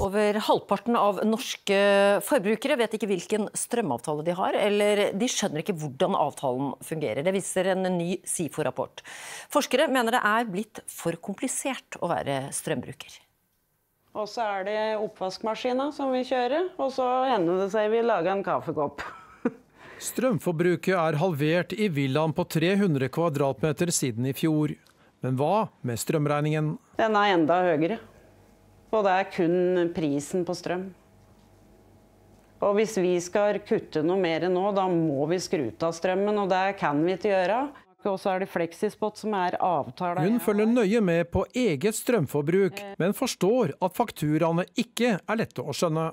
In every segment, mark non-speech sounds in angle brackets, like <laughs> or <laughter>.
Over halvparten av norske forbrukere vet ikke hvilken strømavtale de har, eller de skjønner ikke hvordan avtalen fungerer. Det viser en ny SIFO-rapport. Forskere mener det er blitt for komplisert å være strømbruker. Og så er det oppvaskmaskina som vi kjører, og så hender det seg vi lager en kaffekopp. <laughs> Strømforbruket er halvert i villaen på 300 kvadratmeter siden i fjor. Men hva med strømregningen? Den er enda høyere. Og det er kun prisen på strøm. Og hvis vi skal kutte noe mer nå, da må vi skru av strømmen, og det kan vi ikke gjøre. Og så er det Fleksispot som er avtala. Hun følger nøye med på eget strømforbruk, men forstår at fakturaene ikke er lette å skjønne.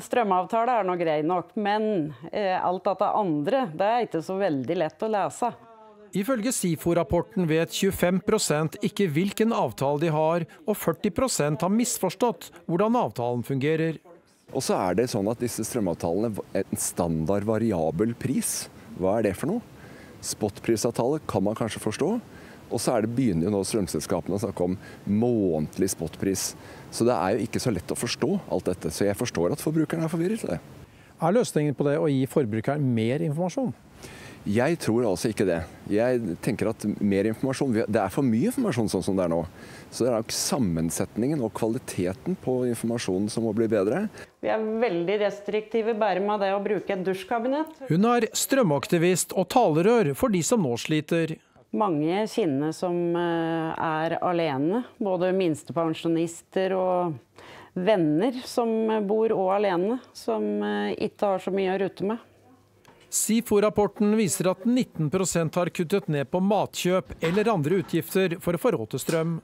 Strømavtale er nå grei nok, men eh, alt dette andre det er ikke så veldig lett å lese. Ifølge SIFO-rapporten vet 25 ikke hvilken avtale de har, og 40 har misforstått hvordan avtalen fungerer. Og så er det sånn at disse strømavtalene en standard variabel pris. Hva er det for noe? Spotprisavtale kan man kanskje forstå. Og så er det, begynner jo nå strømselskapene å snakke om månedlig spotpris. Så det er jo ikke så lett å forstå alt dette. Så jeg forstår at forbrukeren er forvirret. Er løsningen på det å gi forbrukeren mer informasjon? Jeg tror altså ikke det. Jeg tenker at mer informasjon Det er for mye informasjon sånn som det er nå. Så det er nok sammensetningen og kvaliteten på informasjonen som må bli bedre. Vi er veldig restriktive bare med det å bruke et dusjkabinett. Hun er strømaktivist og talerør for de som nå sliter. Mange kjenner som eh, er alene. Både minstepensjonister og venner som bor og alene. Som eh, ikke har så mye å rutte med. SIFO-rapporten viser at 19 har kuttet ned på matkjøp eller andre utgifter for å få råd til strøm.